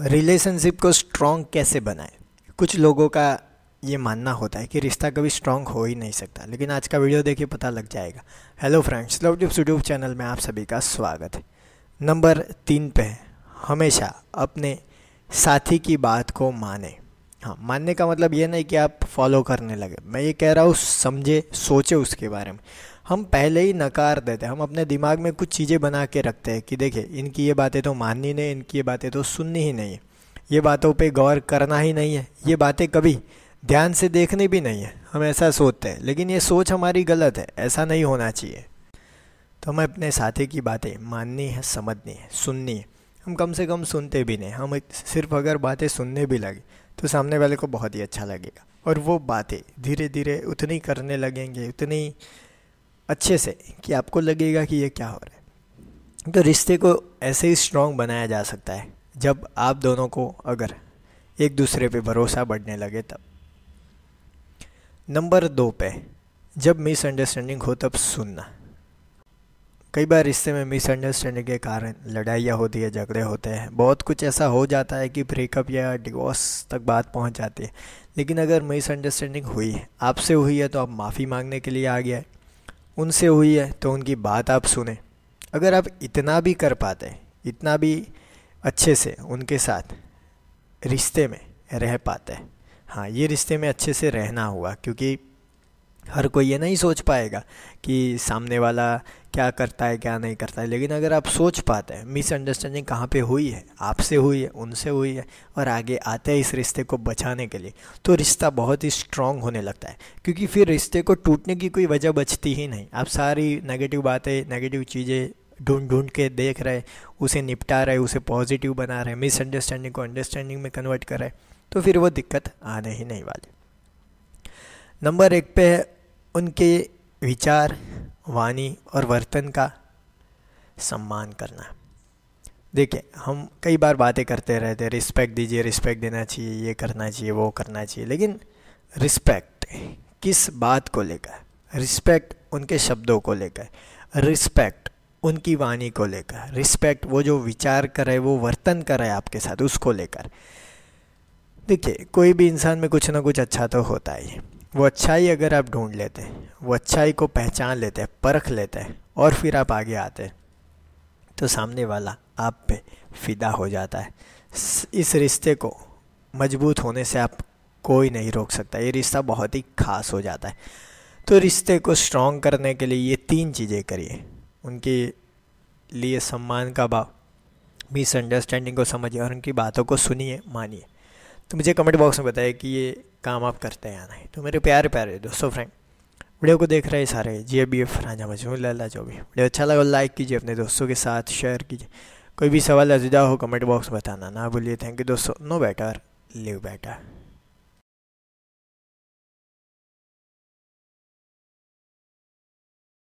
relationship को strong कैसे बनाए कुछ लोगों का ये मानना होता है कि रिश्ता कभी स्ट्रॉन्ग हो ही नहीं सकता लेकिन आज का वीडियो देखिए पता लग जाएगा hello friends love tips YouTube channel में आप सभी का स्वागत है नंबर तीन पे हमेशा अपने साथी की बात को माने हाँ मानने का मतलब ये नहीं कि आप फॉलो करने लगे मैं ये कह रहा हूँ समझे सोचे उसके बारे में हम पहले ही नकार देते हैं हम अपने दिमाग में कुछ चीज़ें बना के रखते हैं कि देखिए इनकी ये बातें तो माननी नहीं इनकी ये बातें तो सुननी ही नहीं है ये बातों पे गौर करना ही नहीं है ये बातें कभी ध्यान से देखनी भी नहीं है हम ऐसा सोचते हैं लेकिन ये सोच हमारी गलत है ऐसा नहीं होना चाहिए तो हमें अपने साथी की बातें माननी है समझनी है सुननी है हम कम से कम सुनते भी नहीं हम सिर्फ अगर बातें सुनने भी लगे तो सामने वाले को बहुत ही अच्छा लगेगा और वो बातें धीरे धीरे उतनी करने लगेंगे उतनी अच्छे से कि आपको लगेगा कि ये क्या हो रहा है तो रिश्ते को ऐसे ही स्ट्रॉन्ग बनाया जा सकता है जब आप दोनों को अगर एक दूसरे पे भरोसा बढ़ने लगे तब नंबर दो पे जब मिसअंडरस्टैंडिंग हो तब सुनना कई बार रिश्ते में मिसअंडरस्टैंडिंग के कारण लड़ाइयाँ होती है झगड़े होते हैं बहुत कुछ ऐसा हो जाता है कि ब्रेकअप या डिवोर्स तक बात पहुंच जाती है लेकिन अगर मिसअंडरस्टैंडिंग हुई है आपसे हुई है तो आप माफ़ी मांगने के लिए आ गया है उनसे हुई है तो उनकी बात आप सुने अगर आप इतना भी कर पाते इतना भी अच्छे से उनके साथ रिश्ते में रह पाते हाँ ये रिश्ते में अच्छे से रहना हुआ क्योंकि हर कोई ये नहीं सोच पाएगा कि सामने वाला क्या करता है क्या नहीं करता है लेकिन अगर आप सोच पाते हैं मिसअंडरस्टैंडिंग कहाँ पे हुई है आपसे हुई है उनसे हुई है और आगे आते हैं इस रिश्ते को बचाने के लिए तो रिश्ता बहुत ही स्ट्रांग होने लगता है क्योंकि फिर रिश्ते को टूटने की कोई वजह बचती ही नहीं आप सारी नेगेटिव बातें नेगेटिव चीज़ें ढूंढ ढूंढ के देख रहे उसे निपटा रहे उसे पॉजिटिव बना रहे मिसअंडरस्टैंडिंग को अंडरस्टैंडिंग में कन्वर्ट कर रहे तो फिर वो दिक्कत आने ही नहीं वाली नंबर एक पे है उनके विचार वाणी और वर्तन का सम्मान करना देखिए हम कई बार बातें करते रहते हैं रिस्पेक्ट दीजिए रिस्पेक्ट देना चाहिए ये करना चाहिए वो करना चाहिए लेकिन रिस्पेक्ट किस बात को लेकर रिस्पेक्ट उनके शब्दों को लेकर रिस्पेक्ट उनकी वाणी को लेकर रिस्पेक्ट वो जो विचार करे वो वर्तन करे आपके साथ उसको लेकर देखिए कोई भी इंसान में कुछ ना कुछ अच्छा तो होता ही है वो अच्छाई अगर आप ढूंढ लेते हैं वो अच्छाई को पहचान लेते हैं परख लेते हैं और फिर आप आगे आते हैं तो सामने वाला आप पे फिदा हो जाता है इस रिश्ते को मजबूत होने से आप कोई नहीं रोक सकता ये रिश्ता बहुत ही खास हो जाता है तो रिश्ते को स्ट्रॉन्ग करने के लिए ये तीन चीज़ें करिए उनके लिए सम्मान का भाव मिसअंडरस्टैंडिंग को समझिए और उनकी बातों को सुनिए मानिए तो मुझे कमेंट बॉक्स में बताइए कि ये काम आप करते आना है तो मेरे प्यारे प्यारे दोस्तों फ्रेंड वीडियो को देख रहे सारे जी बी एफ राजा मजमू लाला जो भी वीडियो अच्छा लगा लाइक कीजिए अपने दोस्तों के साथ शेयर कीजिए कोई भी सवाल अजुदा हो कमेंट बॉक्स बताना ना भूलिए थैंक यू दोस्तों नो बेटर लिव बेटर